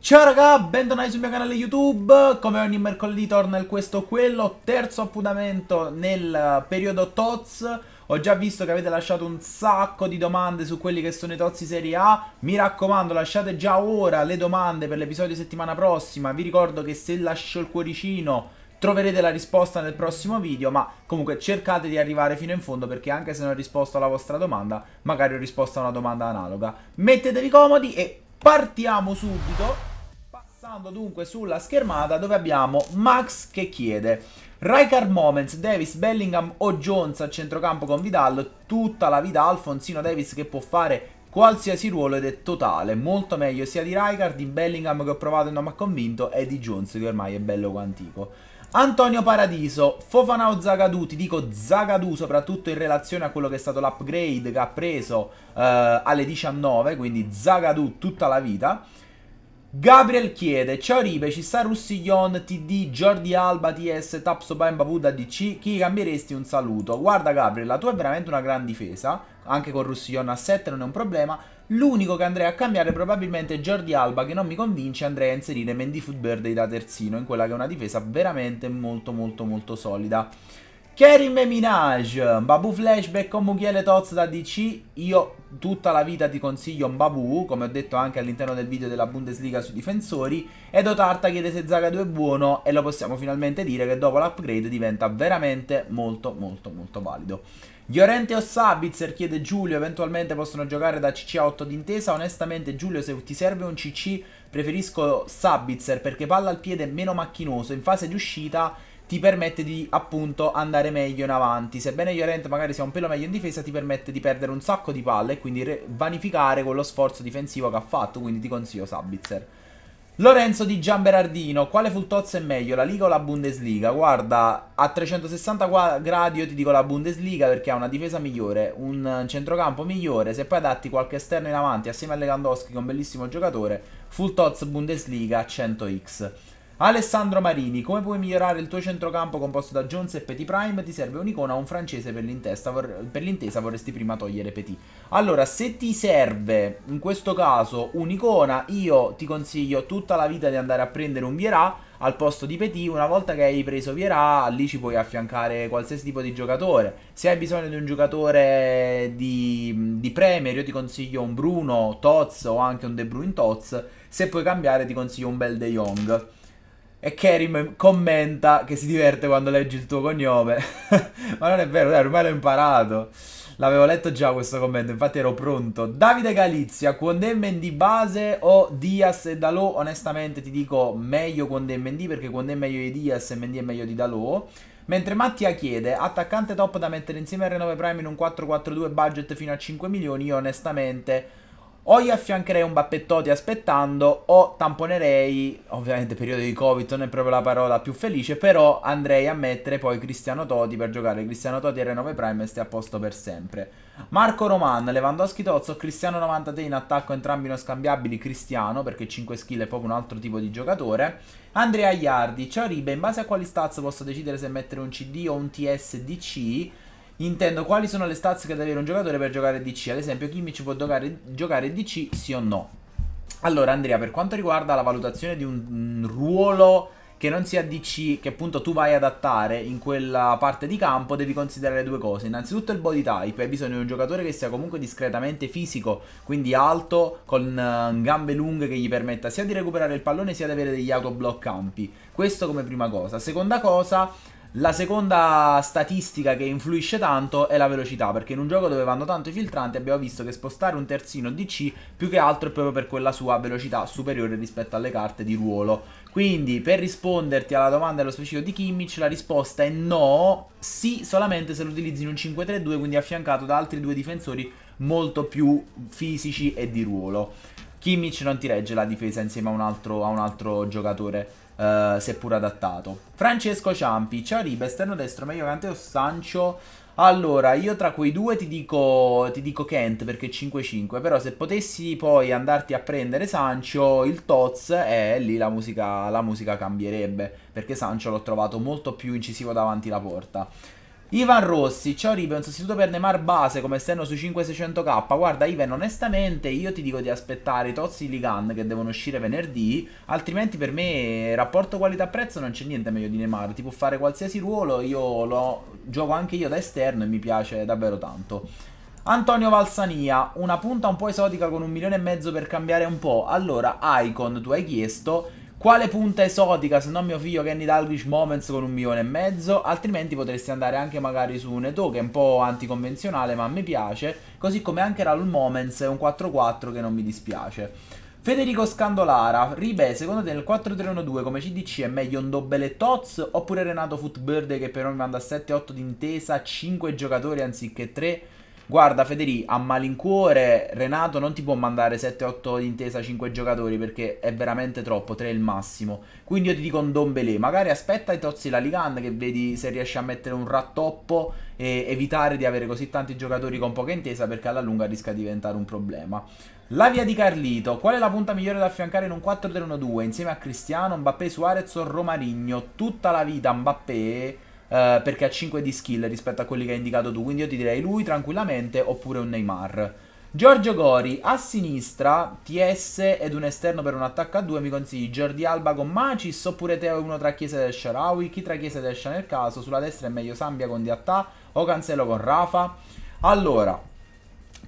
Ciao raga, bentornati sul mio canale YouTube, come ogni mercoledì torna il questo quello, terzo appuntamento nel periodo TOTS, ho già visto che avete lasciato un sacco di domande su quelli che sono i Tozzi Serie A, mi raccomando lasciate già ora le domande per l'episodio settimana prossima, vi ricordo che se lascio il cuoricino troverete la risposta nel prossimo video, ma comunque cercate di arrivare fino in fondo perché anche se non ho risposto alla vostra domanda, magari ho risposto a una domanda analoga. Mettetevi comodi e Partiamo subito passando dunque sulla schermata dove abbiamo Max che chiede Rijkaard Moments, Davis, Bellingham o Jones a centrocampo con Vidal tutta la vita Alfonsino Davis che può fare qualsiasi ruolo ed è totale molto meglio sia di Rijkaard, di Bellingham che ho provato e non mi ha convinto e di Jones che ormai è bello quantico Antonio Paradiso, Fofana o Zagadu, ti dico Zagadu soprattutto in relazione a quello che è stato l'upgrade che ha preso eh, alle 19, quindi Zagadu tutta la vita. Gabriel chiede, ciao Ribe, ci sta Russiglion, TD, Jordi Alba, TS, Tapso Bamba, Buda, DC, chi cambieresti un saluto? Guarda Gabriel, la tua è veramente una gran difesa, anche con Russiglion a 7 non è un problema, l'unico che andrei a cambiare probabilmente è Jordi Alba che non mi convince, andrei a inserire Mendy Footbird da terzino in quella che è una difesa veramente molto molto molto solida. Kerim e Minaj, Mbabu flashback con Mughele Toz da DC, io tutta la vita ti consiglio Mbabu, come ho detto anche all'interno del video della Bundesliga sui difensori, Edo Tarta chiede se Zagadu è buono e lo possiamo finalmente dire che dopo l'upgrade diventa veramente molto molto molto valido. Llorente o Sabitzer chiede Giulio, eventualmente possono giocare da CC a 8 d'intesa, onestamente Giulio se ti serve un CC preferisco Sabitzer perché palla al piede meno macchinoso, in fase di uscita ti permette di appunto andare meglio in avanti. Sebbene Llorent magari sia un pelo meglio in difesa, ti permette di perdere un sacco di palle e quindi vanificare quello sforzo difensivo che ha fatto, quindi ti consiglio Sabitzer. Lorenzo di Giamberardino, quale full tozzo è meglio, la Liga o la Bundesliga? Guarda, a 360 gradi io ti dico la Bundesliga perché ha una difesa migliore, un centrocampo migliore, se poi adatti qualche esterno in avanti assieme a Lewandowski che è un bellissimo giocatore, full tozzo Bundesliga 100x. Alessandro Marini, come puoi migliorare il tuo centrocampo composto da Jones e Petit Prime? Ti serve un'icona o un francese per, per l'intesa vorresti prima togliere Petit. Allora, se ti serve in questo caso un'icona, io ti consiglio tutta la vita di andare a prendere un Vierà al posto di Petit, una volta che hai preso Vierà, lì ci puoi affiancare qualsiasi tipo di giocatore. Se hai bisogno di un giocatore di, di Premier, io ti consiglio un Bruno Toz o anche un De Bruyne Toz. Se puoi cambiare, ti consiglio un bel De Jong. E Kerim commenta che si diverte quando leggi il tuo cognome. Ma non è vero, dai, ormai l'ho imparato. L'avevo letto già questo commento, infatti ero pronto. Davide Galizia, Quondemmen di base o Diaz e Dalò? Onestamente ti dico meglio Quondemmen di perché Quondemmen è meglio di Diaz e Mendy è meglio di Dalò. Mentre Mattia chiede, attaccante top da mettere insieme a R9 Prime in un 4-4-2 budget fino a 5 milioni, io onestamente o gli affiancherei un bappettotti aspettando o tamponerei, ovviamente periodo di Covid non è proprio la parola più felice, però andrei a mettere poi Cristiano Toti per giocare Cristiano Toti R9 Prime e stia a posto per sempre. Marco Roman, Lewandowski Tozzo, Cristiano 93 in attacco entrambi non scambiabili, Cristiano perché 5 skill è proprio un altro tipo di giocatore. Andrea Iardi, ciao Ribe, in base a quali stats posso decidere se mettere un CD o un TSDC? Intendo quali sono le stats che deve avere un giocatore per giocare DC. Ad esempio, Kimmich può giocare, giocare DC sì o no? Allora, Andrea, per quanto riguarda la valutazione di un ruolo che non sia DC, che appunto tu vai ad adattare in quella parte di campo, devi considerare due cose. Innanzitutto il body type, hai bisogno di un giocatore che sia comunque discretamente fisico, quindi alto, con eh, gambe lunghe che gli permetta sia di recuperare il pallone sia di avere degli autoblock campi. Questo come prima cosa. Seconda cosa, la seconda statistica che influisce tanto è la velocità, perché in un gioco dove vanno tanto i filtranti abbiamo visto che spostare un terzino DC più che altro è proprio per quella sua velocità superiore rispetto alle carte di ruolo. Quindi per risponderti alla domanda dello specifico di Kimmich la risposta è no, sì solamente se lo utilizzi in un 5-3-2, quindi affiancato da altri due difensori molto più fisici e di ruolo. Kimmich non ti regge la difesa insieme a un altro, a un altro giocatore eh, seppur adattato. Francesco Ciampi, ciao Ribe, esterno destro, meglio Cante o Sancho? Allora, io tra quei due ti dico, ti dico Kent perché 5-5, però se potessi poi andarti a prendere Sancho, il Toz, eh, lì la musica, la musica cambierebbe, perché Sancho l'ho trovato molto più incisivo davanti la porta. Ivan Rossi, ciao Ribe, un sostituto per Neymar base come esterno su 5600k. Guarda Ivan, onestamente io ti dico di aspettare i Tozzi Ligan che devono uscire venerdì, altrimenti per me rapporto qualità-prezzo non c'è niente meglio di Neymar, ti può fare qualsiasi ruolo, io lo gioco anche io da esterno e mi piace davvero tanto. Antonio Valsania, una punta un po' esotica con un milione e mezzo per cambiare un po'. Allora, Icon, tu hai chiesto quale punta esotica, se non mio figlio Kenny Dalglish Moments con un milione e mezzo? Altrimenti potresti andare anche magari su un Eto che è un po' anticonvenzionale ma mi piace, così come anche Raul Moments è un 4-4 che non mi dispiace. Federico Scandolara, Ribe, secondo te nel 4-3-1-2 come CDC è meglio Ndobele Toz oppure Renato Footbird che però mi manda 7-8 d'intesa, 5 giocatori anziché 3? guarda Federì, a malincuore Renato non ti può mandare 7-8 d'intesa 5 giocatori perché è veramente troppo, 3 è il massimo. Quindi io ti dico un Dombele, magari aspetta e tozzi la Ligan che vedi se riesci a mettere un rattoppo e evitare di avere così tanti giocatori con poca intesa perché alla lunga rischia di diventare un problema. La via di Carlito, qual è la punta migliore da affiancare in un 4-3-1-2 insieme a Cristiano, Mbappé, Suarez o Romarigno? Tutta la vita Mbappé eh, perché ha 5 di skill rispetto a quelli che hai indicato tu, quindi io ti direi lui tranquillamente oppure un Neymar. Giorgio Gori, a sinistra, TS ed un esterno per un attacco a 2, mi consigli Jordi Alba con Macis oppure Teo e uno tra Chiesa e Sharawi, chi tra Chiesa e Escia nel caso, sulla destra è meglio Sambia con Diattà o Cancelo con Rafa. Allora,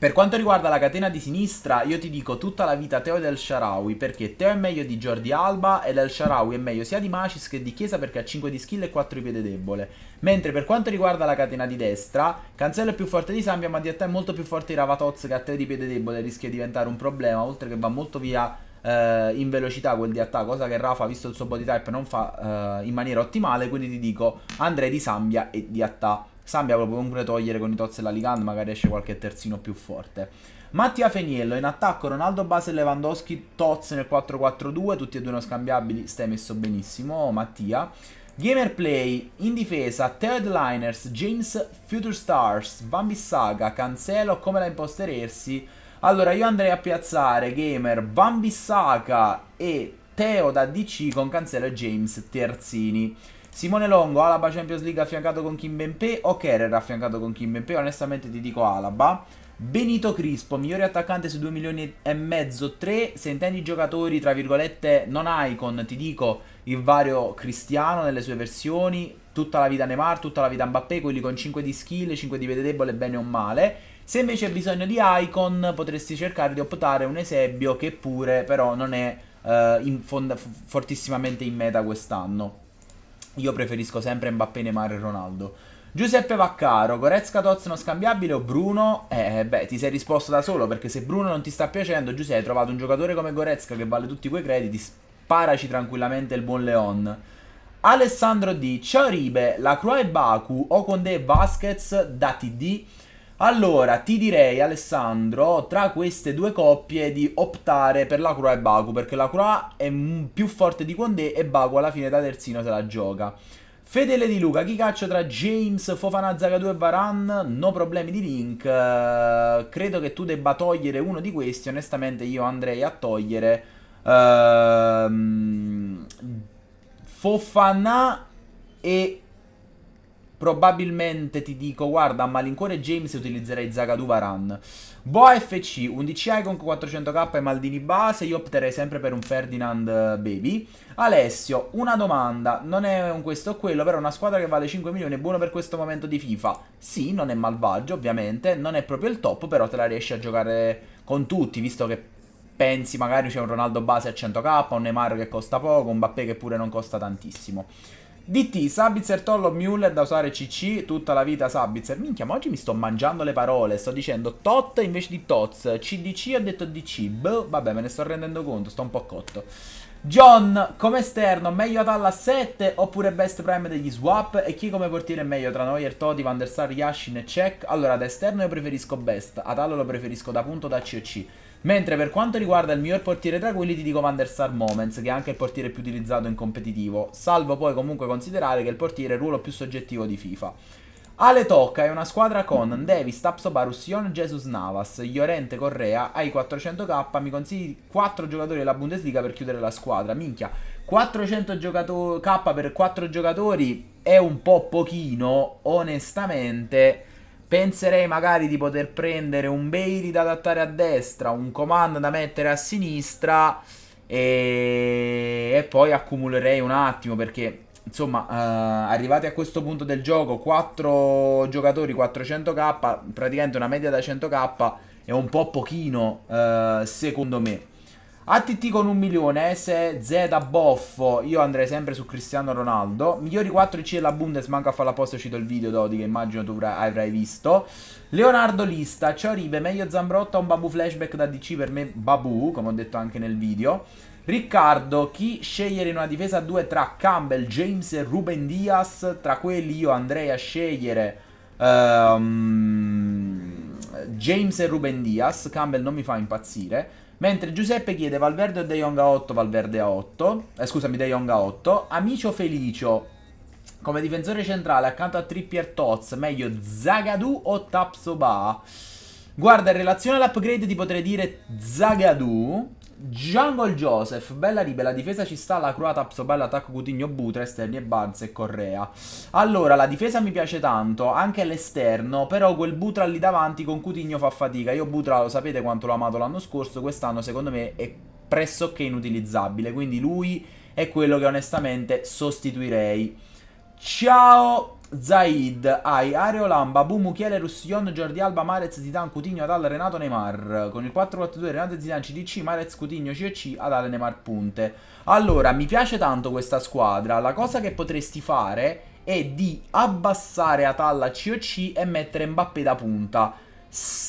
per quanto riguarda la catena di sinistra, io ti dico tutta la vita Teo ed El Sharawi, perché Teo è meglio di Jordi Alba ed El Sharawi è meglio sia di Macis che di Chiesa perché ha 5 di skill e 4 di piede debole. Mentre per quanto riguarda la catena di destra, Cancello è più forte di Sambia, ma di Diatta è molto più forte di Ravatoz che a 3 di piede debole rischia di diventare un problema, oltre che va molto via eh, in velocità quel di Diatta, cosa che Rafa, visto il suo body type, non fa eh, in maniera ottimale, quindi ti dico andrei di Sambia e di Diatta. Sambia lo può pure togliere con i tozzi e la Ligand, magari esce qualche terzino più forte. Mattia Feniello in attacco, Ronaldo Basel, Lewandowski, Toz nel 4-4-2, tutti e due non scambiabili, stai messo benissimo Mattia. Gamerplay in difesa, Third Liners, James Future Stars, Bambi Saga, Cancelo, come la imposterersi? Allora io andrei a piazzare Gamer, Bambi Saga e Teo da DC con Cancelo e James Terzini. Simone Longo, Alaba Champions League affiancato con Kim Bempe o Kerrer affiancato con Kim Bempe? Onestamente ti dico Alaba. Benito Crispo, migliore attaccante su 2 milioni e mezzo, 3. Se intendi giocatori, tra virgolette, non icon, ti dico il vario Cristiano nelle sue versioni, tutta la vita Neymar, tutta la vita Mbappé, quelli con 5 di skill, 5 di vede debole, bene o male. Se invece hai bisogno di icon, potresti cercare di optare un Esebio che pure però non è eh, in fortissimamente in meta quest'anno. Io preferisco sempre Mbappé, Neymar e Ronaldo. Giuseppe Vaccaro, Gorezca Toz non scambiabile o Bruno? Eh, eh beh, ti sei risposto da solo perché se Bruno non ti sta piacendo, Giuseppe, hai trovato un giocatore come Gorezca che vale tutti quei crediti, sparaci tranquillamente il buon Leon. Alessandro D, ciao Ribe, la Croix e Baku o con De Vasquez da TD? Allora, ti direi Alessandro, tra queste due coppie di optare per la Croa e Baku, perché la Croa è più forte di Condé e Baku alla fine da terzino se la gioca. Fedele di Luca, chi caccia tra James, Fofana, Zagadou e Varan? No problemi di link, uh, credo che tu debba togliere uno di questi, onestamente io andrei a togliere uh, Fofana e Probabilmente ti dico, guarda, a malincuore James utilizzerei Zagadou Varan. Boa FC, 11 Icon 400k e Maldini base, io opterei sempre per un Ferdinand eh, Baby. Alessio, una domanda, non è un questo o quello, però una squadra che vale 5 milioni è buono per questo momento di FIFA? Sì, non è malvagio ovviamente, non è proprio il top, però te la riesci a giocare con tutti, visto che pensi magari c'è un Ronaldo base a 100k, un Neymar che costa poco, un Bappé che pure non costa tantissimo. DT, Sabitzer, Tollo, Müller da usare CC, tutta la vita Sabitzer. Minchia, ma oggi mi sto mangiando le parole, sto dicendo tot invece di tots, CDC ho detto DC, boh, vabbè me ne sto rendendo conto, sto un po' cotto. John come esterno, meglio Atalla 7 oppure best prime degli swap e chi come portiere è meglio tra Neuer, Todi, Van der Sar, Yashin e Cech? Allora da esterno io preferisco best, Atalla lo preferisco da punto da COC. Mentre per quanto riguarda il miglior portiere tra quelli ti dico Van der Sar Moments, che è anche il portiere più utilizzato in competitivo, salvo poi comunque considerare che il portiere è il ruolo più soggettivo di FIFA. Ale Tocca è una squadra con Davis, Tapso Barussian, Jesus Navas, Llorente Correa, ai 400k, mi consigli 4 giocatori della Bundesliga per chiudere la squadra, minchia, 400k per 4 giocatori è un po' pochino, onestamente Penserei magari di poter prendere un Bailey da adattare a destra, un Command da mettere a sinistra e, e poi accumulerei un attimo perché insomma eh, arrivati a questo punto del gioco 4 giocatori 400k, praticamente una media da 100k è un po' pochino eh, secondo me. ATT con un milione, eh, SZ boffo, io andrei sempre su Cristiano Ronaldo. Migliori 4 C della Bundes, manca a fare la posta, è uscito il video Dodi che immagino tu avrai visto. Leonardo Lista, ciao Ribe, meglio Zambrotta o un Babu flashback da DC per me Babu, come ho detto anche nel video. Riccardo, chi scegliere in una difesa a 2 tra Campbell, James e Ruben Diaz? Tra quelli io andrei a scegliere... Um, James e Ruben Diaz, Campbell non mi fa impazzire. Mentre Giuseppe chiede Valverde o De Jong a 8, Valverde a 8. Eh, scusami, De Jong a 8. Amicio Felicio. Come difensore centrale accanto a Trippier Toz, meglio Zagadu o Tapsoba? Guarda, in relazione all'upgrade ti potrei dire Zagadu. Jungle Joseph, bella libera, la difesa ci sta, la croata, Psobella, attacco Coutinho, Butra, esterni e Barnes e Correa. Allora, la difesa mi piace tanto, anche all'esterno, però quel Butra lì davanti con Coutinho fa fatica. Io Butra lo sapete quanto l'ho amato l'anno scorso, quest'anno secondo me è pressoché inutilizzabile, quindi lui è quello che onestamente sostituirei. Ciao! Zaid, Ai, Areolan, Babu, Muchiele, Russillon, Giordi Alba, Marez, Zidane, Cutigno, Adal, Renato, Neymar. Con il 4-4-2 Renato Zidane, CDC, Marez, Cutigno, COC, Adal, Neymar, Punte. Allora, mi piace tanto questa squadra. La cosa che potresti fare è di abbassare Atalla, COC e mettere Mbappé da punta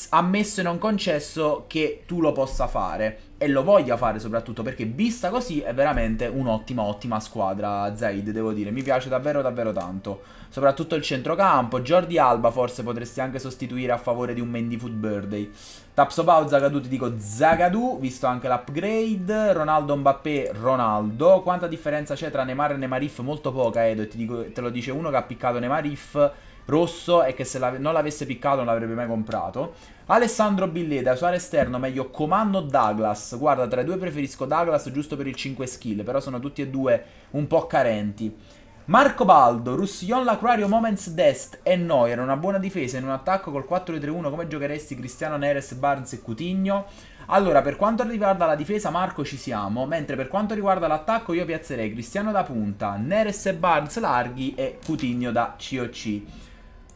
ammesso e non concesso che tu lo possa fare e lo voglia fare soprattutto perché vista così è veramente un'ottima ottima squadra Zaid devo dire mi piace davvero davvero tanto soprattutto il centrocampo Jordi Alba forse potresti anche sostituire a favore di un Mendy Food Birthday Tapsobao Zagadu ti dico Zagadu visto anche l'upgrade Ronaldo Mbappé Ronaldo quanta differenza c'è tra Neymar e Neymarif molto poca Edo ti dico, te lo dice uno che ha piccato Neymarif rosso e che se non l'avesse piccato non l'avrebbe mai comprato. Alessandro Billeda, usare esterno, meglio Comando Douglas. Guarda, tra i due preferisco Douglas giusto per il 5 skill, però sono tutti e due un po' carenti. Marco Baldo, Russillon L'Aquario, Moments Dest e Neuer, una buona difesa in un attacco col 4-3-1 come giocheresti Cristiano Neres, Barnes e Cutigno? Allora, per quanto riguarda la difesa Marco ci siamo, mentre per quanto riguarda l'attacco io piazzerei Cristiano da punta, Neres e Barnes larghi e Cutigno da COC.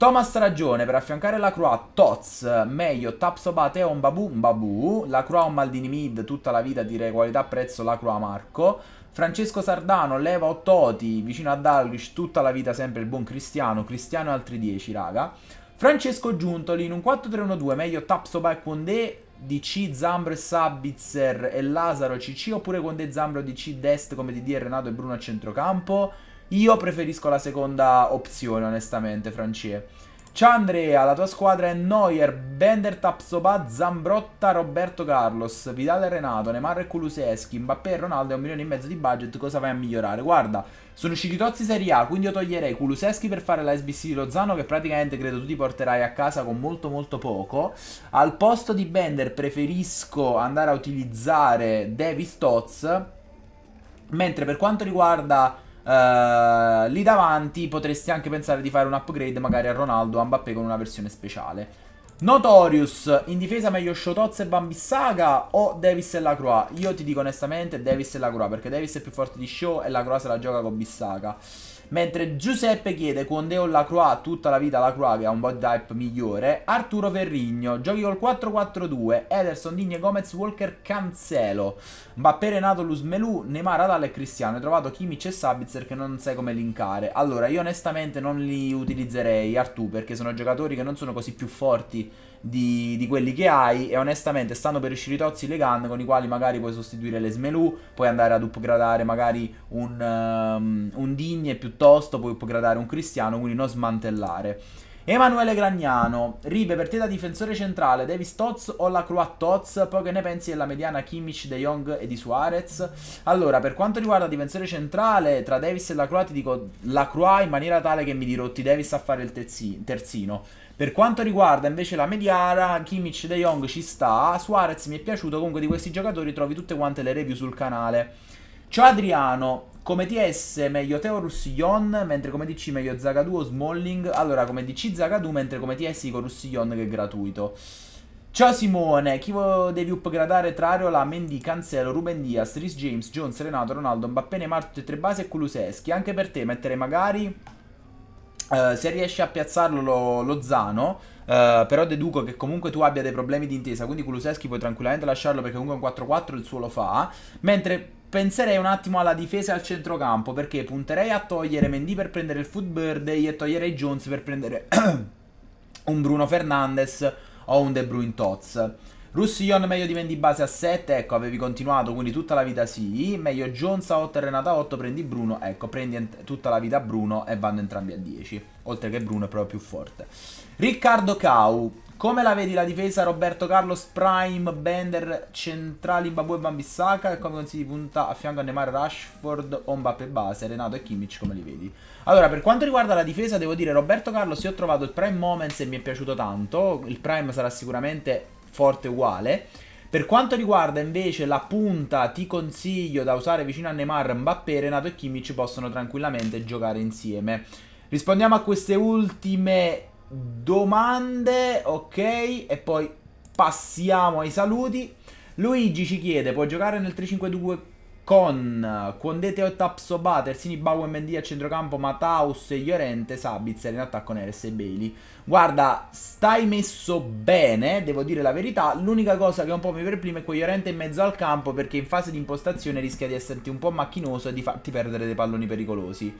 Thomas Ragione per affiancare la Croix, Toz, meglio Tapsoba, o Mbabu, Mbabu, la Croix o Maldini Mid, tutta la vita direi qualità prezzo la Croix Marco, Francesco Sardano, Leva o Toti, vicino a Dalglish, tutta la vita sempre il buon Cristiano, Cristiano e altri 10 raga, Francesco Giuntoli in un 4-3-1-2, meglio Tapsoba e Condé, DC Zambro e Sabitzer e Lazaro CC oppure Condé Zambro DC Dest come DD e Renato e Bruno a centrocampo, io preferisco la seconda opzione, onestamente, Francie. Ciao Andrea, la tua squadra è Neuer, Bender, Tapsoba, Zambrotta, Roberto Carlos, Vidale Renato, Neymar e Kuluseschi, Mbappé e Ronaldo e un milione e mezzo di budget, cosa vai a migliorare? Guarda, sono usciti tozzi Serie A, quindi io toglierei Kuluseschi per fare la SBC di Lozano che praticamente credo tu ti porterai a casa con molto molto poco. Al posto di Bender preferisco andare a utilizzare Davis Tots, mentre per quanto riguarda eh, lì davanti potresti anche pensare di fare un upgrade magari a Ronaldo o a Mbappé con una versione speciale. Notorious, in difesa meglio Shotoz e Bambissaga o Davis e Lacroix? Io ti dico onestamente Davis e Lacroix perché Davis è più forte di Show e Lacroix se la gioca con Bissaga. Mentre Giuseppe chiede con Deon Lacroix, tutta la vita Lacroix che ha un body type migliore, Arturo Ferrigno, giochi col 4-4-2, Ederson, Digne, Gomez, Walker, Cancelo, Mbappé, Renato, Lusmelù, Neymar, Adal e Cristiano. Hai trovato Kimmich e Sabitzer che non sai come linkare. Allora, io onestamente non li utilizzerei, Artù, perché sono giocatori che non sono così più forti di, di, quelli che hai e onestamente stanno per uscire i tozzi le gun con i quali magari puoi sostituire le smelù, puoi andare ad upgradare magari un, um, un Digne piuttosto, puoi upgradare un Cristiano, quindi non smantellare. Emanuele Gragnano, Ribe per te da difensore centrale, Davis Toz o la Croa Toz? Poi che ne pensi della mediana Kimmich, De Jong e di Suarez? Allora, per quanto riguarda difensore centrale, tra Davis e la Croa ti dico la Croa in maniera tale che mi dirotti Davis a fare il terzino per quanto riguarda invece la mediara, Kimmich De Jong ci sta, Suarez mi è piaciuto, comunque di questi giocatori trovi tutte quante le review sul canale. Ciao Adriano, come TS meglio Teo Russillon, mentre come DC meglio Zagadu o Smalling, allora come DC Zagadu, mentre come TS con Russillon che è gratuito. Ciao Simone, chi devi upgradare Trareola, Mendy, Cancelo, Ruben Diaz, Rhys James, Jones, Renato, Ronaldo, Mbappé, Neymar, tutte e tre basi e Kuluseschi. Anche per te mettere magari eh, se riesci a piazzarlo lo, lo Zano, uh, però deduco che comunque tu abbia dei problemi di intesa, quindi Kuluseschi puoi tranquillamente lasciarlo perché comunque un 4-4 il suo lo fa, mentre penserei un attimo alla difesa e al centrocampo, perché punterei a togliere Mendy per prendere il Food Birthday e toglierei Jones per prendere un Bruno Fernandes o un De Bruyne Tots. Russillon meglio di Mendy base a 7, ecco avevi continuato quindi tutta la vita sì, meglio Jones a 8 e Renata a 8, prendi Bruno, ecco prendi tutta la vita Bruno e vanno entrambi a 10, oltre che Bruno è proprio più forte. Riccardo Cau, come la vedi la difesa Roberto Carlos, Prime, Bender, Centrali, Babu e Bambissaka e come consigli punta a fianco a Neymar, Rashford, Ombappe base, Renato e Kimmich come li vedi? Allora per quanto riguarda la difesa devo dire Roberto Carlos io ho trovato il Prime Moments e mi è piaciuto tanto, il Prime sarà sicuramente forte uguale. Per quanto riguarda invece la punta, ti consiglio da usare vicino a Neymar, Mbappé, Renato e Kimmich possono tranquillamente giocare insieme. Rispondiamo a queste ultime domande, ok? E poi passiamo ai saluti. Luigi ci chiede, può giocare nel 352 con Quondete o Tapsoba, Sini Bau e Mendy a centrocampo, Mataus e Llorente, Sabitzer in attacco Neres e Bailey. Guarda, stai messo bene, devo dire la verità, l'unica cosa che un po' mi perplime è quel Llorente in mezzo al campo perché in fase di impostazione rischia di esserti un po' macchinoso e di farti perdere dei palloni pericolosi.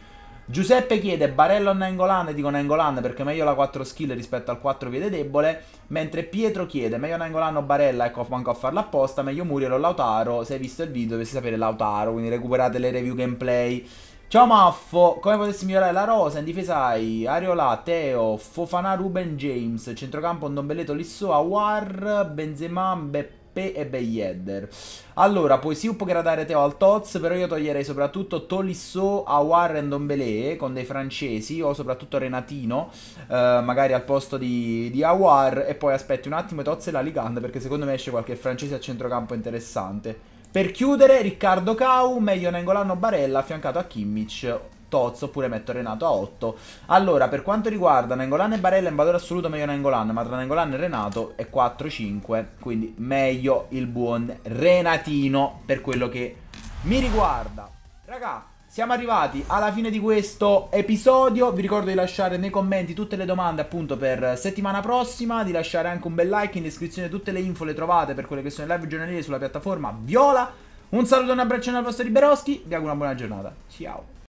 Giuseppe chiede Barella o Nangolan, dico Nangolan perché meglio la 4 skill rispetto al 4 piede debole, mentre Pietro chiede meglio Nangolan o Barella, ecco manco a farla apposta, meglio Muriel o Lautaro, se hai visto il video dovresti sapere Lautaro, quindi recuperate le review gameplay. Ciao Maffo, come potessi migliorare la rosa? In difesa hai Ariola, Teo, Fofana, Ruben, James, centrocampo Ndombeleto, Lissoa, War, Benzema, Beppe. Peppe e Beyeder. Allora, puoi sì gradare Teo al Toz, però io toglierei soprattutto Tolisso, Awar e Ndombele con dei francesi, o soprattutto Renatino, eh, magari al posto di, di Awar, e poi aspetti un attimo Toz e la Ligand, perché secondo me esce qualche francese a centrocampo interessante. Per chiudere, Riccardo Cau, meglio Nengolano Barella, affiancato a Kimmich Tozzo oppure metto Renato a 8. Allora, per quanto riguarda Nengolan e Barella, in valore assoluto meglio Nengolan, ma tra Nengolan e Renato è 4-5, quindi meglio il buon Renatino per quello che mi riguarda. Raga, siamo arrivati alla fine di questo episodio, vi ricordo di lasciare nei commenti tutte le domande appunto per settimana prossima, di lasciare anche un bel like, in descrizione tutte le info le trovate per quelle che sono le live giornaliere sulla piattaforma Viola. Un saluto e un abbraccio al vostro Liberoschi, vi auguro una buona giornata, ciao!